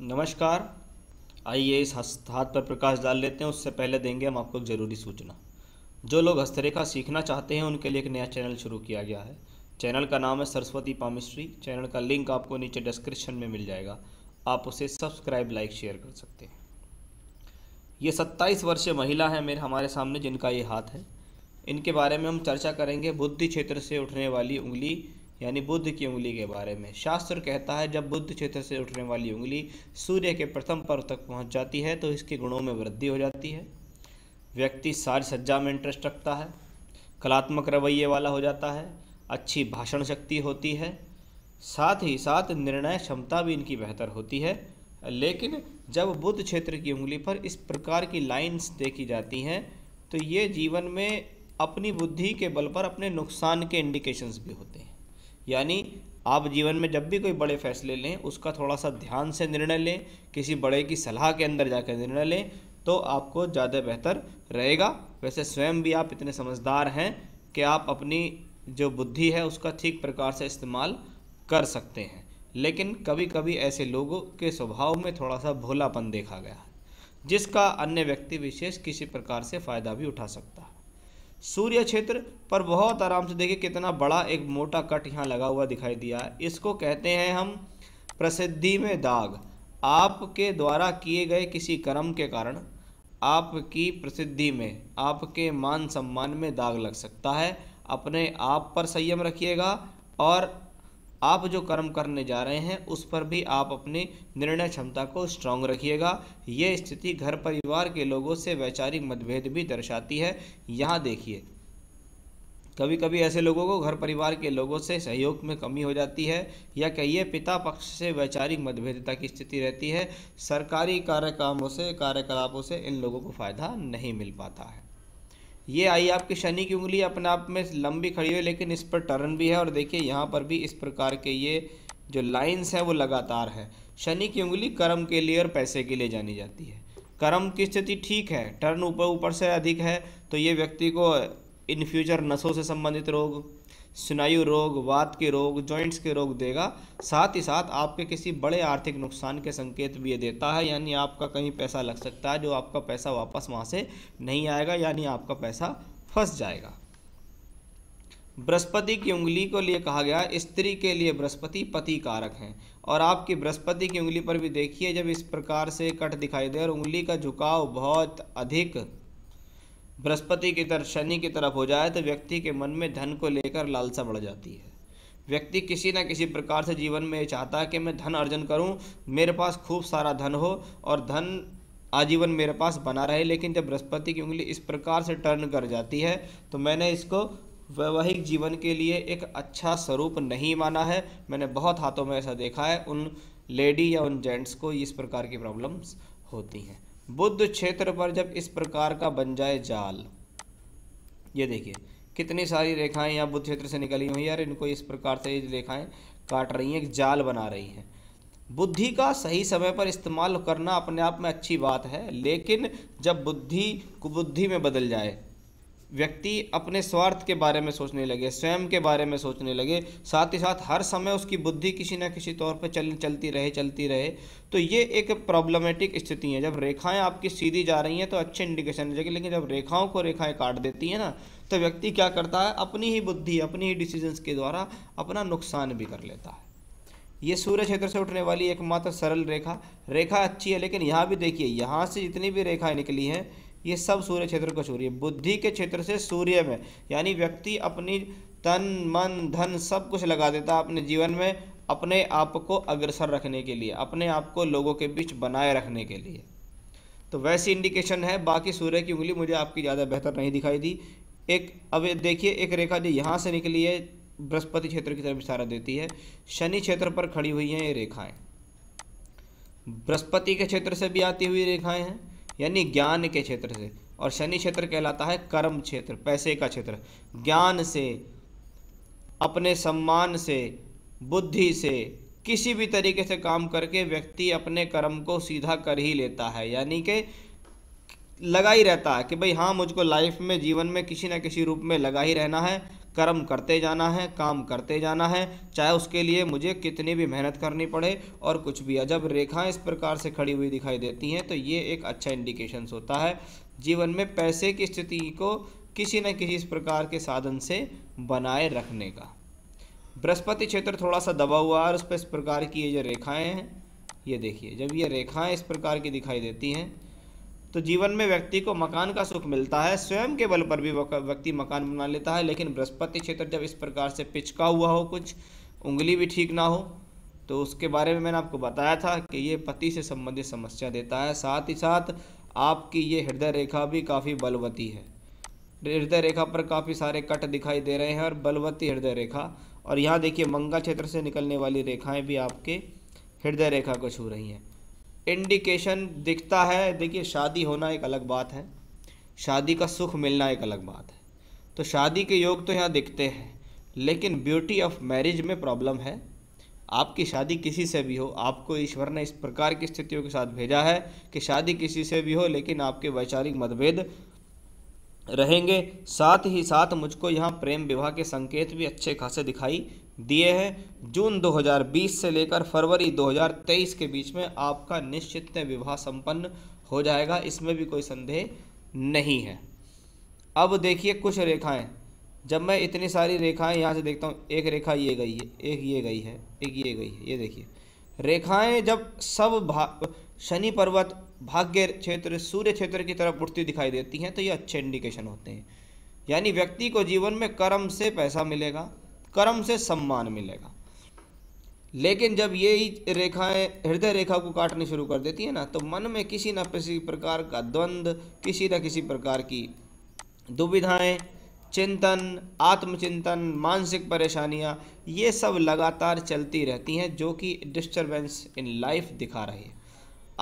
नमस्कार आइए इस हाथ पर प्रकाश डाल लेते हैं उससे पहले देंगे हम आपको एक ज़रूरी सूचना जो लोग हस्तरेखा सीखना चाहते हैं उनके लिए एक नया चैनल शुरू किया गया है चैनल का नाम है सरस्वती पामिस्ट्री चैनल का लिंक आपको नीचे डिस्क्रिप्शन में मिल जाएगा आप उसे सब्सक्राइब लाइक शेयर कर सकते हैं ये सत्ताईस वर्षीय महिला है मेरे हमारे सामने जिनका ये हाथ है इनके बारे में हम चर्चा करेंगे बुद्धि क्षेत्र से उठने वाली उंगली यानी बुद्ध की उंगली के बारे में शास्त्र कहता है जब बुद्ध क्षेत्र से उठने वाली उंगली सूर्य के प्रथम पर्व तक पहुंच जाती है तो इसके गुणों में वृद्धि हो जाती है व्यक्ति सारी सज्जा में इंटरेस्ट रखता है कलात्मक रवैये वाला हो जाता है अच्छी भाषण शक्ति होती है साथ ही साथ निर्णय क्षमता भी इनकी बेहतर होती है लेकिन जब बुद्ध क्षेत्र की उंगली पर इस प्रकार की लाइन्स देखी जाती हैं तो ये जीवन में अपनी बुद्धि के बल पर अपने नुकसान के इंडिकेशंस भी होते हैं यानी आप जीवन में जब भी कोई बड़े फैसले लें उसका थोड़ा सा ध्यान से निर्णय लें किसी बड़े की सलाह के अंदर जाकर निर्णय लें तो आपको ज़्यादा बेहतर रहेगा वैसे स्वयं भी आप इतने समझदार हैं कि आप अपनी जो बुद्धि है उसका ठीक प्रकार से इस्तेमाल कर सकते हैं लेकिन कभी कभी ऐसे लोगों के स्वभाव में थोड़ा सा भोलापन देखा गया है जिसका अन्य व्यक्ति विशेष किसी प्रकार से फ़ायदा भी उठा सकता है सूर्य क्षेत्र पर बहुत आराम से देखिए कितना बड़ा एक मोटा कट यहाँ लगा हुआ दिखाई दिया है इसको कहते हैं हम प्रसिद्धि में दाग आपके द्वारा किए गए किसी कर्म के कारण आपकी प्रसिद्धि में आपके मान सम्मान में दाग लग सकता है अपने आप पर संयम रखिएगा और आप जो कर्म करने जा रहे हैं उस पर भी आप अपनी निर्णय क्षमता को स्ट्रांग रखिएगा ये स्थिति घर परिवार के लोगों से वैचारिक मतभेद भी दर्शाती है यहाँ देखिए कभी कभी ऐसे लोगों को घर परिवार के लोगों से सहयोग में कमी हो जाती है या कहिए पिता पक्ष से वैचारिक मतभेदता की स्थिति रहती है सरकारी कार्यक्रमों से कार्यकलापों से इन लोगों को फ़ायदा नहीं मिल पाता है ये आई आपकी शनि की उंगली अपने आप में लंबी खड़ी हुई लेकिन इस पर टर्न भी है और देखिए यहाँ पर भी इस प्रकार के ये जो लाइंस हैं वो लगातार हैं शनि की उंगली कर्म के लिए और पैसे के लिए जानी जाती है कर्म की स्थिति ठीक है टर्न ऊपर ऊपर से अधिक है तो ये व्यक्ति को इन फ्यूचर नसों से संबंधित रोग स्नायु रोग वात के रोग जॉइंट्स के रोग देगा साथ ही साथ आपके किसी बड़े आर्थिक नुकसान के संकेत भी ये देता है यानी आपका कहीं पैसा लग सकता है जो आपका पैसा वापस वहाँ से नहीं आएगा यानी आपका पैसा फंस जाएगा बृहस्पति की उंगली को लिए कहा गया स्त्री के लिए बृहस्पति पति कारक हैं और आपकी बृहस्पति की उंगली पर भी देखिए जब इस प्रकार से कट दिखाई दे और उंगली का झुकाव बहुत अधिक बृहस्पति की तरफ शनि की तरफ हो जाए तो व्यक्ति के मन में धन को लेकर लालसा बढ़ जाती है व्यक्ति किसी न किसी प्रकार से जीवन में चाहता है कि मैं धन अर्जन करूं मेरे पास खूब सारा धन हो और धन आजीवन मेरे पास बना रहे लेकिन जब बृहस्पति की उंगली इस प्रकार से टर्न कर जाती है तो मैंने इसको वैवाहिक जीवन के लिए एक अच्छा स्वरूप नहीं माना है मैंने बहुत हाथों में ऐसा देखा है उन लेडी या उन जेंट्स को इस प्रकार की प्रॉब्लम्स होती हैं बुद्ध क्षेत्र पर जब इस प्रकार का बन जाए जाल ये देखिए कितनी सारी रेखाएं यहाँ बुद्ध क्षेत्र से निकली हुई यार इनको इस प्रकार से रेखाएं काट रही हैं एक जाल बना रही हैं बुद्धि का सही समय पर इस्तेमाल करना अपने आप में अच्छी बात है लेकिन जब बुद्धि कुबुद्धि में बदल जाए व्यक्ति अपने स्वार्थ के बारे में सोचने लगे स्वयं के बारे में सोचने लगे साथ ही साथ हर समय उसकी बुद्धि किसी न किसी तौर पर चल चलती रहे चलती रहे तो ये एक प्रॉब्लमेटिक स्थिति है जब रेखाएं आपकी सीधी जा रही हैं तो अच्छे इंडिकेशन जाएगी लेकिन जब रेखाओं को रेखाएं काट देती हैं ना तो व्यक्ति क्या करता है अपनी ही बुद्धि अपनी ही डिसीजंस के द्वारा अपना नुकसान भी कर लेता है ये सूर्य क्षेत्र से उठने वाली एकमात्र सरल रेखा रेखा अच्छी है लेकिन यहाँ भी देखिए यहाँ से जितनी भी रेखाएँ निकली हैं ये सब सूर्य क्षेत्र को छू रही है बुद्धि के क्षेत्र से सूर्य में यानी व्यक्ति अपनी तन मन धन सब कुछ लगा देता है अपने जीवन में अपने आप को अग्रसर रखने के लिए अपने आप को लोगों के बीच बनाए रखने के लिए तो वैसी इंडिकेशन है बाकी सूर्य की उंगली मुझे आपकी ज़्यादा बेहतर नहीं दिखाई दी एक अब देखिए एक रेखा जो यहाँ से निकली है बृहस्पति क्षेत्र की तरफ इशारा देती है शनि क्षेत्र पर खड़ी हुई हैं ये रेखाएँ बृहस्पति के क्षेत्र से भी आती हुई रेखाएँ हैं यानी ज्ञान के क्षेत्र से और शनि क्षेत्र कहलाता है कर्म क्षेत्र पैसे का क्षेत्र ज्ञान से अपने सम्मान से बुद्धि से किसी भी तरीके से काम करके व्यक्ति अपने कर्म को सीधा कर ही लेता है यानी कि लगा ही रहता है कि भाई हाँ मुझको लाइफ में जीवन में किसी ना किसी रूप में लगा ही रहना है कर्म करते जाना है काम करते जाना है चाहे उसके लिए मुझे कितनी भी मेहनत करनी पड़े और कुछ भी जब रेखाएं इस प्रकार से खड़ी हुई दिखाई देती हैं तो ये एक अच्छा इंडिकेशंस होता है जीवन में पैसे की स्थिति को किसी न किसी इस प्रकार के साधन से बनाए रखने का बृहस्पति क्षेत्र थोड़ा सा दबा हुआ और उस पर इस प्रकार की ये जो रेखाएँ हैं ये देखिए जब ये रेखाएँ इस प्रकार की दिखाई देती हैं तो जीवन में व्यक्ति को मकान का सुख मिलता है स्वयं के बल पर भी व्यक्ति मकान बना लेता है लेकिन बृहस्पति क्षेत्र जब इस प्रकार से पिचका हुआ हो कुछ उंगली भी ठीक ना हो तो उसके बारे में मैंने आपको बताया था कि ये पति से संबंधित समस्या देता है साथ ही साथ आपकी ये हृदय रेखा भी काफ़ी बलवती है हृदय रेखा पर काफ़ी सारे कट दिखाई दे रहे हैं और बलवती हृदय रेखा और यहाँ देखिए मंगल क्षेत्र से निकलने वाली रेखाएं भी आपके हृदय रेखा को छू रही हैं इंडिकेशन दिखता है देखिए शादी होना एक अलग बात है शादी का सुख मिलना एक अलग बात है तो शादी के योग तो यहाँ दिखते हैं लेकिन ब्यूटी ऑफ मैरिज में प्रॉब्लम है आपकी शादी किसी से भी हो आपको ईश्वर ने इस प्रकार की स्थितियों के साथ भेजा है कि शादी किसी से भी हो लेकिन आपके वैचारिक मतभेद रहेंगे साथ ही साथ मुझको यहाँ प्रेम विवाह के संकेत भी अच्छे खासे दिखाई दिए हैं जून 2020 से लेकर फरवरी 2023 के बीच में आपका निश्चित विवाह संपन्न हो जाएगा इसमें भी कोई संदेह नहीं है अब देखिए कुछ रेखाएं जब मैं इतनी सारी रेखाएं यहाँ से देखता हूँ एक रेखा ये गई है एक ये गई है एक ये गई है ये देखिए रेखाएं जब सब भाग शनि पर्वत भाग्य क्षेत्र सूर्य क्षेत्र की तरफ उठती दिखाई देती हैं तो ये अच्छे इंडिकेशन होते हैं यानी व्यक्ति को जीवन में कर्म से पैसा मिलेगा कर्म से सम्मान मिलेगा लेकिन जब ये ही रेखाएं हृदय रेखा को काटनी शुरू कर देती है ना तो मन में किसी न किसी प्रकार का द्वंद्व किसी न किसी प्रकार की दुविधाएं चिंतन आत्मचिंतन मानसिक परेशानियाँ ये सब लगातार चलती रहती हैं जो कि डिस्टर्बेंस इन लाइफ दिखा रही है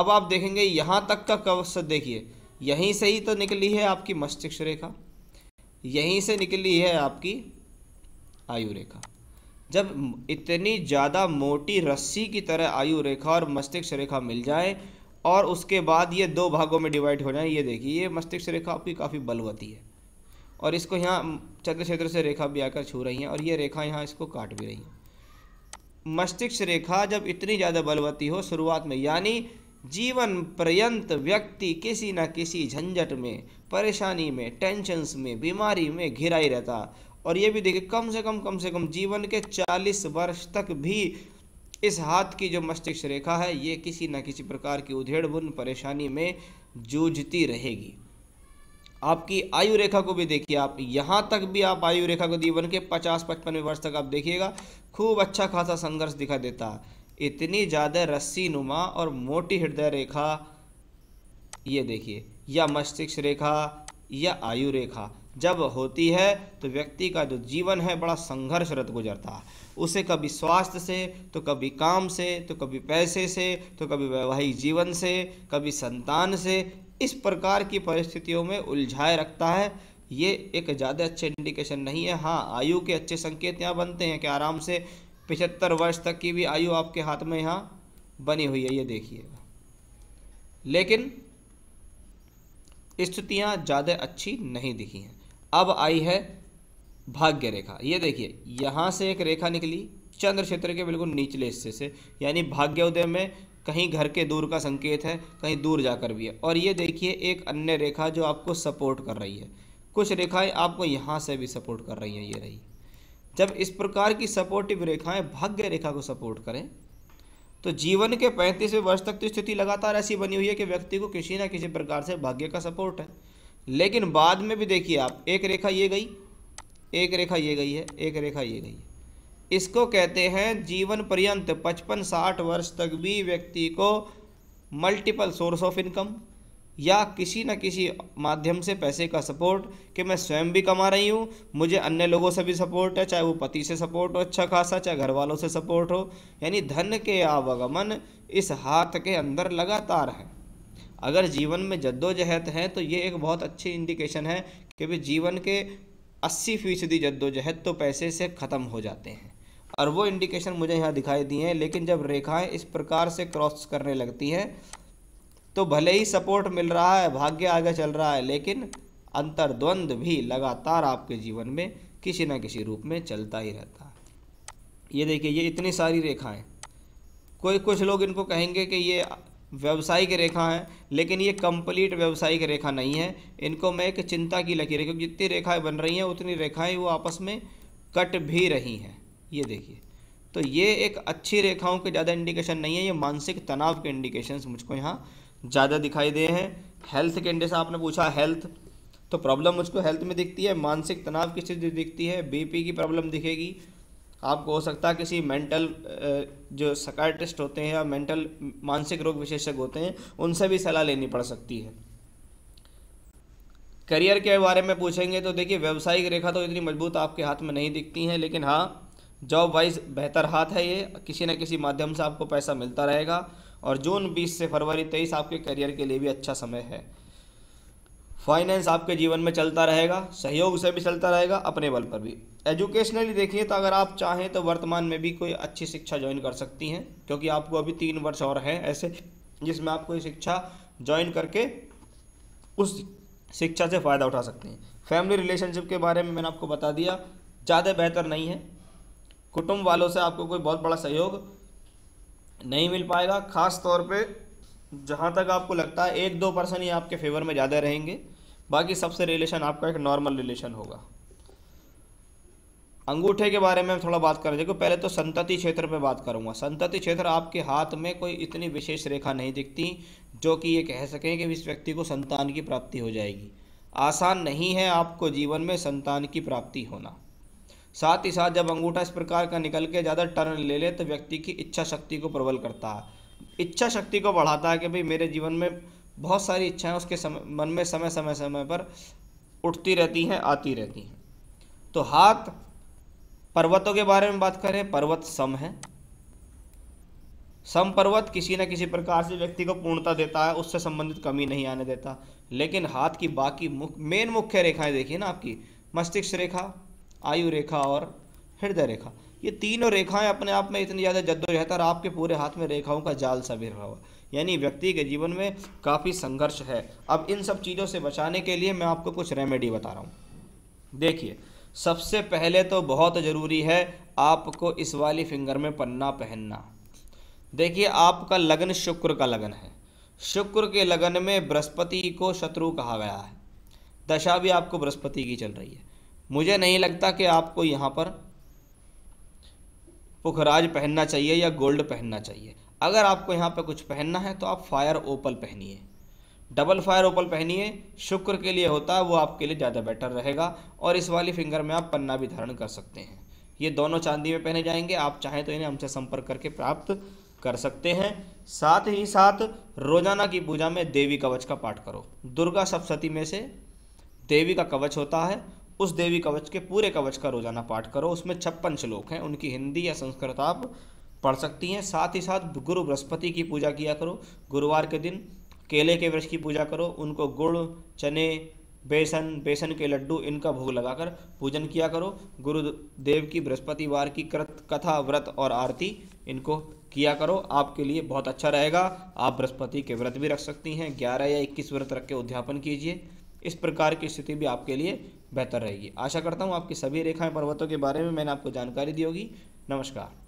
अब आप देखेंगे यहाँ तक का कवस देखिए यहीं से ही तो निकली है आपकी मस्तिष्क रेखा यहीं से निकली है आपकी आयु रेखा जब इतनी ज़्यादा मोटी रस्सी की तरह आयु रेखा और मस्तिष्क रेखा मिल जाए और उसके बाद ये दो भागों में डिवाइड हो जाए ये देखिए ये मस्तिष्क रेखा आपकी काफ़ी बलवती है और इसको यहाँ चंद्र क्षेत्र से रेखा भी आकर छू रही हैं और ये रेखा यहाँ इसको काट भी रही हैं मस्तिष्क रेखा जब इतनी ज़्यादा बलवती हो शुरुआत में यानी जीवन पर्यंत व्यक्ति किसी न किसी झंझट में परेशानी में टेंशन्स में बीमारी में घिरा ही रहता और ये भी देखिए कम से कम कम से कम जीवन के 40 वर्ष तक भी इस हाथ की जो मस्तिष्क रेखा है ये किसी न किसी प्रकार की उधेड़ बुन परेशानी में जूझती रहेगी आपकी आयु रेखा को भी देखिए आप यहाँ तक भी आप आयु रेखा को जीवन के पचास पचपन वर्ष तक आप देखिएगा खूब अच्छा खासा संघर्ष दिखा देता है इतनी ज़्यादा रस्सी नुमा और मोटी हृदय रेखा ये देखिए या मस्तिष्क रेखा या आयु रेखा जब होती है तो व्यक्ति का जो जीवन है बड़ा संघर्षरत गुजरता है उसे कभी स्वास्थ्य से तो कभी काम से तो कभी पैसे से तो कभी वैवाहिक जीवन से कभी संतान से इस प्रकार की परिस्थितियों में उलझाए रखता है ये एक ज़्यादा अच्छे इंडिकेशन नहीं है हाँ आयु के अच्छे संकेत यहाँ बनते हैं कि आराम से पिछहत्तर वर्ष तक की भी आयु आपके हाथ में यहाँ बनी हुई है ये देखिएगा लेकिन स्थितियाँ ज़्यादा अच्छी नहीं दिखी हैं अब आई है भाग्य रेखा ये देखिए यहाँ से एक रेखा निकली चंद्र क्षेत्र के बिल्कुल निचले हिस्से से यानी भाग्योदय में कहीं घर के दूर का संकेत है कहीं दूर जाकर भी है और ये देखिए एक अन्य रेखा जो आपको सपोर्ट कर रही है कुछ रेखाएं आपको यहाँ से भी सपोर्ट कर रही हैं ये रही जब इस प्रकार की सपोर्टिव रेखाएं भाग्य रेखा को सपोर्ट करें तो जीवन के पैंतीसवें वर्ष तक तो स्थिति लगातार ऐसी बनी हुई है कि व्यक्ति को किसी न किसी प्रकार से भाग्य का सपोर्ट है लेकिन बाद में भी देखिए आप एक रेखा ये गई एक रेखा ये गई है एक रेखा ये गई है इसको कहते हैं जीवन पर्यंत पचपन साठ वर्ष तक भी व्यक्ति को मल्टीपल सोर्स ऑफ इनकम या किसी न किसी माध्यम से पैसे का सपोर्ट कि मैं स्वयं भी कमा रही हूँ मुझे अन्य लोगों से भी सपोर्ट है चाहे वो पति से सपोर्ट हो अच्छा खासा चाहे घर वालों से सपोर्ट हो यानी धन के आवागमन इस हाथ के अंदर लगातार है अगर जीवन में जद्दोजहद है तो ये एक बहुत अच्छी इंडिकेशन है क्योंकि जीवन के अस्सी फीसदी जद्दोजहद तो पैसे से ख़त्म हो जाते हैं और वो इंडिकेशन मुझे यहाँ दिखाई दिए हैं लेकिन जब रेखाएं इस प्रकार से क्रॉस करने लगती हैं तो भले ही सपोर्ट मिल रहा है भाग्य आगे चल रहा है लेकिन अंतर्द्वंद भी लगातार आपके जीवन में किसी न किसी रूप में चलता ही रहता है ये देखिए ये इतनी सारी रेखाएं कोई कुछ लोग इनको कहेंगे कि ये व्यवसायिक रेखा है लेकिन ये कंप्लीट व्यवसायिक रेखा नहीं है इनको मैं एक चिंता की लकीर क्योंकि जितनी रेखाएं बन रही हैं उतनी रेखाएं वो आपस में कट भी रही हैं ये देखिए तो ये एक अच्छी रेखाओं के ज़्यादा इंडिकेशन नहीं है ये मानसिक तनाव के इंडिकेशंस मुझको यहाँ ज़्यादा दिखाई दे हैं हेल्थ के इंडेक्स आपने पूछा हेल्थ तो प्रॉब्लम मुझको हेल्थ में दिखती है मानसिक तनाव की चीज़ दिखती है बी की प्रॉब्लम दिखेगी आपको हो सकता है किसी मेंटल जो सकार्टिस्ट होते हैं या मेंटल मानसिक रोग विशेषज्ञ होते हैं उनसे भी सलाह लेनी पड़ सकती है करियर के बारे में पूछेंगे तो देखिए व्यवसायिक रेखा तो इतनी मजबूत आपके हाथ में नहीं दिखती हैं लेकिन हाँ जॉब वाइज बेहतर हाथ है ये किसी न किसी माध्यम से आपको पैसा मिलता रहेगा और जून 20 से फरवरी 23 आपके करियर के लिए भी अच्छा समय है फाइनेंस आपके जीवन में चलता रहेगा सहयोग से भी चलता रहेगा अपने बल पर भी एजुकेशनली देखिए तो अगर आप चाहें तो वर्तमान में भी कोई अच्छी शिक्षा ज्वाइन कर सकती हैं क्योंकि आपको अभी तीन वर्ष और हैं ऐसे जिसमें आप कोई शिक्षा ज्वाइन करके उस शिक्षा से फ़ायदा उठा सकते हैं फैमिली रिलेशनशिप के बारे में मैंने आपको बता दिया ज़्यादा बेहतर नहीं है कुटुंब वालों से आपको कोई बहुत बड़ा सहयोग नहीं मिल पाएगा ख़ास तौर पे जहाँ तक आपको लगता है एक दो पर्सन ही आपके फेवर में ज़्यादा रहेंगे बाकी सबसे रिलेशन आपका एक नॉर्मल रिलेशन होगा अंगूठे के बारे में थोड़ा बात करें देखो पहले तो संतति क्षेत्र पे बात करूंगा संतति क्षेत्र आपके हाथ में कोई इतनी विशेष रेखा नहीं दिखती जो कि ये कह सकें कि इस व्यक्ति को संतान की प्राप्ति हो जाएगी आसान नहीं है आपको जीवन में संतान की प्राप्ति होना साथ ही साथ जब अंगूठा इस प्रकार का निकल के ज़्यादा टर्न ले ले तो व्यक्ति की इच्छा शक्ति को प्रबल करता है इच्छा शक्ति को बढ़ाता है कि भाई मेरे जीवन में बहुत सारी इच्छाएं उसके समय, मन में समय समय समय पर उठती रहती हैं आती रहती हैं तो हाथ पर्वतों के बारे में बात करें पर्वत सम है सम पर्वत किसी न किसी प्रकार से व्यक्ति को पूर्णता देता है उससे संबंधित कमी नहीं आने देता लेकिन हाथ की बाकी मुख मेन मुख्य रेखाएं देखिए ना आपकी मस्तिष्क रेखा आयु रेखा और हृदय रेखा ये तीनों रेखाएं अपने आप में इतनी ज़्यादा जद्दोजहद और आपके पूरे हाथ में रेखाओं का जाल सा भी रहा हुआ यानी व्यक्ति के जीवन में काफ़ी संघर्ष है अब इन सब चीज़ों से बचाने के लिए मैं आपको कुछ रेमेडी बता रहा हूँ देखिए सबसे पहले तो बहुत ज़रूरी है आपको इस वाली फिंगर में पन्ना पहनना देखिए आपका लगन शुक्र का लगन है शुक्र के लगन में बृहस्पति को शत्रु कहा गया है दशा भी आपको बृहस्पति की चल रही है मुझे नहीं लगता कि आपको यहाँ पर पुखराज पहनना चाहिए या गोल्ड पहनना चाहिए अगर आपको यहाँ पर कुछ पहनना है तो आप फायर ओपल पहनिए डबल फायर ओपल पहनिए शुक्र के लिए होता है वो आपके लिए ज़्यादा बेटर रहेगा और इस वाली फिंगर में आप पन्ना भी धारण कर सकते हैं ये दोनों चांदी में पहने जाएंगे आप चाहें तो इन्हें हमसे संपर्क करके प्राप्त कर सकते हैं साथ ही साथ रोजाना की पूजा में देवी कवच का पाठ करो दुर्गा सप्तती में से देवी का कवच होता है उस देवी कवच के पूरे कवच का रोजाना पाठ करो उसमें छप्पन श्लोक हैं उनकी हिंदी या संस्कृत आप पढ़ सकती हैं साथ ही साथ गुरु बृहस्पति की पूजा किया करो गुरुवार के दिन केले के वृक्ष की पूजा करो उनको गुड़ चने बेसन बेसन के लड्डू इनका भोग लगाकर पूजन किया करो गुरुदेव की बृहस्पतिवार की कृत कथा व्रत और आरती इनको किया करो आपके लिए बहुत अच्छा रहेगा आप बृहस्पति के व्रत भी रख सकती हैं ग्यारह या इक्कीस व्रत रख के उद्यापन कीजिए इस प्रकार की स्थिति भी आपके लिए बेहतर रहेगी आशा करता हूँ आपकी सभी रेखाएँ पर्वतों के बारे में मैंने आपको जानकारी दी होगी नमस्कार